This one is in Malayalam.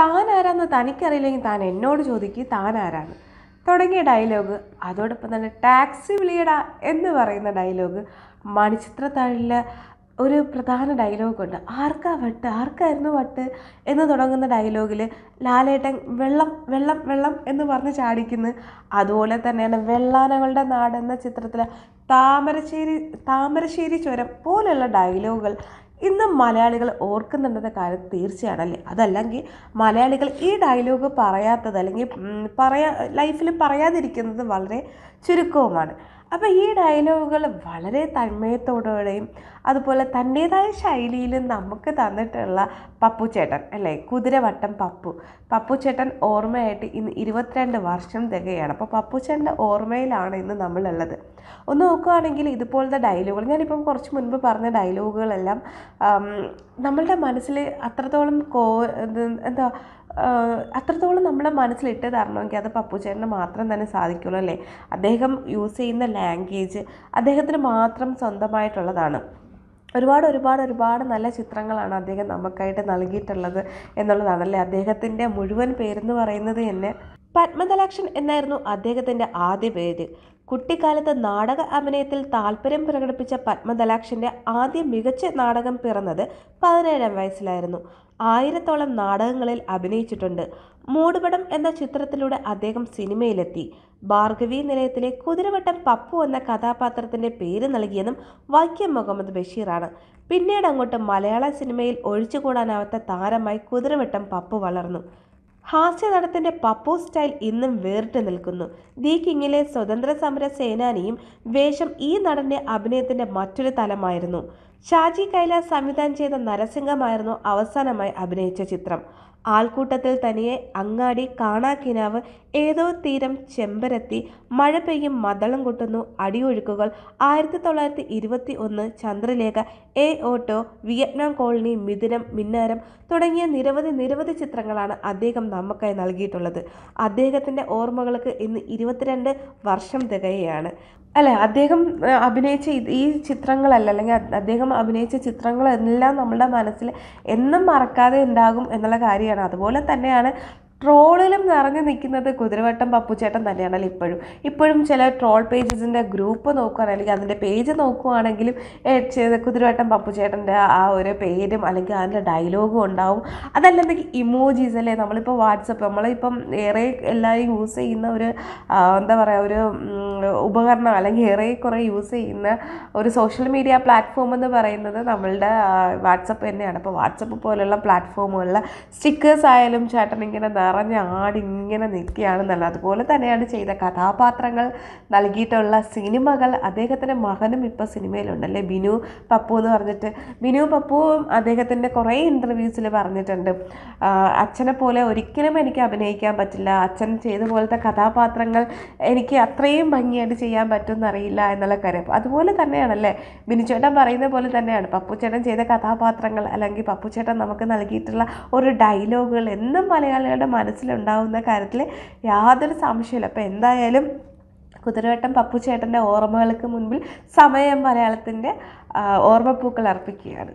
താൻ ആരാന്ന് തനിക്കറിയില്ലെങ്കിൽ താൻ എന്നോട് ചോദിക്കുക താൻ ആരാണ് തുടങ്ങിയ ഡയലോഗ് അതോടൊപ്പം തന്നെ ടാക്സി വിളിയടാ എന്ന് പറയുന്ന ഡയലോഗ് മണിച്ചിത്രത്താഴിൽ ഒരു പ്രധാന ഡയലോഗുണ്ട് ആർക്കാ വട്ട് ആർക്കായിരുന്നു വട്ട് എന്ന് തുടങ്ങുന്ന ഡയലോഗിൽ ലാലേട്ടൻ വെള്ളം വെള്ളം വെള്ളം എന്ന് പറഞ്ഞ് ചാടിക്കുന്നു അതുപോലെ തന്നെയാണ് വെള്ളാനകളുടെ നാട് എന്ന ചിത്രത്തിൽ താമരശ്ശേരി താമരശ്ശേരി ചുരം പോലെയുള്ള ഡയലോഗുകൾ ഇന്ന് മലയാളികൾ ഓർക്കുന്നുണ്ടെന്ന കാര്യം തീർച്ചയാണല്ലേ അതല്ലെങ്കിൽ മലയാളികൾ ഈ ഡയലോഗ് പറയാത്തത് അല്ലെങ്കിൽ പറയാ ലൈഫിൽ പറയാതിരിക്കുന്നത് വളരെ ചുരുക്കവുമാണ് അപ്പോൾ ഈ ഡയലോഗുകൾ വളരെ തന്മയത്തോടെയും അതുപോലെ തൻ്റേതായ ശൈലിയിലും നമുക്ക് തന്നിട്ടുള്ള പപ്പു ചേട്ടൻ അല്ലേ കുതിരവട്ടം പപ്പു പപ്പു ചേട്ടൻ ഓർമ്മയായിട്ട് ഇന്ന് ഇരുപത്തിരണ്ട് വർഷം തികയാണ് അപ്പോൾ പപ്പു ചേട്ടൻ്റെ ഓർമ്മയിലാണ് ഇന്ന് നമ്മളുള്ളത് ഒന്ന് നോക്കുകയാണെങ്കിൽ ഇതുപോലത്തെ ഡയലോഗുകൾ ഞാനിപ്പം കുറച്ച് മുൻപ് പറഞ്ഞ ഡയലോഗുകളെല്ലാം നമ്മളുടെ മനസ്സിൽ അത്രത്തോളം കോ എന്താ അത്രത്തോളം നമ്മുടെ മനസ്സിലിട്ട് തരണമെങ്കിൽ അത് പപ്പുച്ചേട്ടന് മാത്രം തന്നെ സാധിക്കുള്ളൂ അല്ലേ അദ്ദേഹം യൂസ് ചെയ്യുന്ന ലാംഗ്വേജ് അദ്ദേഹത്തിന് മാത്രം സ്വന്തമായിട്ടുള്ളതാണ് ഒരുപാട് ഒരുപാട് ഒരുപാട് നല്ല ചിത്രങ്ങളാണ് അദ്ദേഹം നമുക്കായിട്ട് നൽകിയിട്ടുള്ളത് എന്നുള്ളതാണല്ലേ അദ്ദേഹത്തിൻ്റെ മുഴുവൻ പേരെന്ന് പറയുന്നത് തന്നെ പത്മനലാക്ഷൻ എന്നായിരുന്നു അദ്ദേഹത്തിൻ്റെ ആദ്യ പേര് കുട്ടിക്കാലത്ത് നാടക അഭിനയത്തിൽ താല്പര്യം പ്രകടിപ്പിച്ച പത്മനലാക്ഷൻ്റെ ആദ്യ മികച്ച നാടകം പിറന്നത് പതിനേഴാം വയസ്സിലായിരുന്നു ആയിരത്തോളം നാടകങ്ങളിൽ അഭിനയിച്ചിട്ടുണ്ട് മൂടുപടം എന്ന ചിത്രത്തിലൂടെ അദ്ദേഹം സിനിമയിലെത്തി ഭാർഗവി നിലയത്തിലെ കുതിരവട്ടം പപ്പു എന്ന കഥാപാത്രത്തിൻ്റെ പേര് നൽകിയതും വൈക്കം മുഹമ്മദ് ബഷീറാണ് പിന്നീട് അങ്ങോട്ട് മലയാള സിനിമയിൽ ഒഴിച്ചുകൂടാനാവാത്ത താരമായി കുതിരവട്ടം പപ്പു വളർന്നു ഹാസ്യനടത്തിൻ്റെ പപ്പു സ്റ്റൈൽ ഇന്നും വേറിട്ട് നിൽക്കുന്നു ദി കിങ്ങിലെ സ്വതന്ത്ര സമര സേനാനിയും വേഷം ഈ നടൻ്റെ അഭിനയത്തിൻ്റെ മറ്റൊരു തലമായിരുന്നു ഷാജി കൈലാസ് സംവിധാനം ചെയ്ത നരസിംഹമായിരുന്നു അവസാനമായി അഭിനയിച്ച ചിത്രം ആൾക്കൂട്ടത്തിൽ തനിയെ അങ്ങാടി കാണാക്കിനാവ് ഏതോ തീരം ചെമ്പരത്തി മഴ പെയ്യും മദളം കൊട്ടുന്നു അടിയൊഴുക്കുകൾ ആയിരത്തി തൊള്ളായിരത്തി ഇരുപത്തി ഒന്ന് Chandralekha aye auto Vietnam Colony Mithunam Minnaram തുടങ്ങിയ നിരവധി നിരവധി ചിത്രങ്ങളാണ് അദ്ദേഹം നമുക്കായി നൽകിയിട്ടുള്ളത് അദ്ദേഹത്തിൻ്റെ ഓർമ്മകൾക്ക് ഇന്ന് ഇരുപത്തിരണ്ട് വർഷം തികയാണ് അല്ല അദ്ദേഹം അഭിനയിച്ച ഈ ചിത്രങ്ങളല്ല അല്ലെങ്കിൽ അദ്ദേഹം അഭിനയിച്ച ചിത്രങ്ങളെല്ലാം നമ്മുടെ മനസ്സിൽ എന്നും മറക്കാതെ ഉണ്ടാകും എന്നുള്ള കാര്യമാണ് അതുപോലെ തന്നെയാണ് ട്രോളിലും നിറഞ്ഞു നിൽക്കുന്നത് കുതിരവട്ടം ചേട്ടൻ തന്നെയാണല്ലോ ഇപ്പോഴും ഇപ്പോഴും ചില ട്രോൾ പേജസിൻ്റെ ഗ്രൂപ്പ് നോക്കുകയാണെങ്കിൽ അതിൻ്റെ പേജ് നോക്കുകയാണെങ്കിലും കുതിരവട്ടം പപ്പുച്ചേട്ടൻ്റെ ആ ഒരു പേരും അല്ലെങ്കിൽ അതിൻ്റെ ഡയലോഗും ഉണ്ടാവും അതല്ലെങ്കിൽ ഇമോജീസ് അല്ലേ നമ്മളിപ്പോൾ വാട്സപ്പ് നമ്മളിപ്പം ഏറെ എല്ലാവരും യൂസ് ചെയ്യുന്ന ഒരു എന്താ പറയുക ഒരു ഉപകരണം അല്ലെങ്കിൽ ഏറെ കുറേ യൂസ് ചെയ്യുന്ന ഒരു സോഷ്യൽ മീഡിയ പ്ലാറ്റ്ഫോം എന്ന് പറയുന്നത് നമ്മളുടെ വാട്സപ്പ് തന്നെയാണ് അപ്പോൾ വാട്സപ്പ് പോലുള്ള പ്ലാറ്റ്ഫോമുകളിൽ സ്റ്റിക്കേഴ്സ് ആയാലും ചേട്ടൻ ഇങ്ങനെ ഇങ്ങനെ നിൽക്കുകയാണെന്നല്ല അതുപോലെ തന്നെയാണ് ചെയ്ത കഥാപാത്രങ്ങൾ നൽകിയിട്ടുള്ള സിനിമകൾ അദ്ദേഹത്തിൻ്റെ മകനും ഇപ്പോൾ സിനിമയിലുണ്ടല്ലേ ബിനു പപ്പു എന്ന് പറഞ്ഞിട്ട് ബിനു പപ്പുവും അദ്ദേഹത്തിൻ്റെ കുറേ ഇൻ്റർവ്യൂസിൽ പറഞ്ഞിട്ടുണ്ട് അച്ഛനെ പോലെ ഒരിക്കലും എനിക്ക് അഭിനയിക്കാൻ പറ്റില്ല അച്ഛൻ ചെയ്ത പോലത്തെ കഥാപാത്രങ്ങൾ എനിക്ക് അത്രയും ഭംഗിയായിട്ട് ചെയ്യാൻ പറ്റുമെന്നറിയില്ല എന്നുള്ള കാര്യം അതുപോലെ തന്നെയാണല്ലേ ബിനുചേട്ടൻ പറയുന്ന പോലെ തന്നെയാണ് പപ്പുച്ചേട്ടൻ ചെയ്ത കഥാപാത്രങ്ങൾ അല്ലെങ്കിൽ പപ്പുച്ചേട്ടൻ നമുക്ക് നൽകിയിട്ടുള്ള ഒരു ഡയലോഗുകൾ എന്നും മലയാളികളുടെ മനസ്സിലുണ്ടാവുന്ന കാര്യത്തിൽ യാതൊരു സംശയമില്ല അപ്പോൾ എന്തായാലും കുതിരവട്ടം പപ്പുച്ചേട്ടൻ്റെ ഓർമ്മകൾക്ക് മുൻപിൽ സമയം മലയാളത്തിൻ്റെ ഓർമ്മപ്പൂക്കൾ അർപ്പിക്കുകയാണ്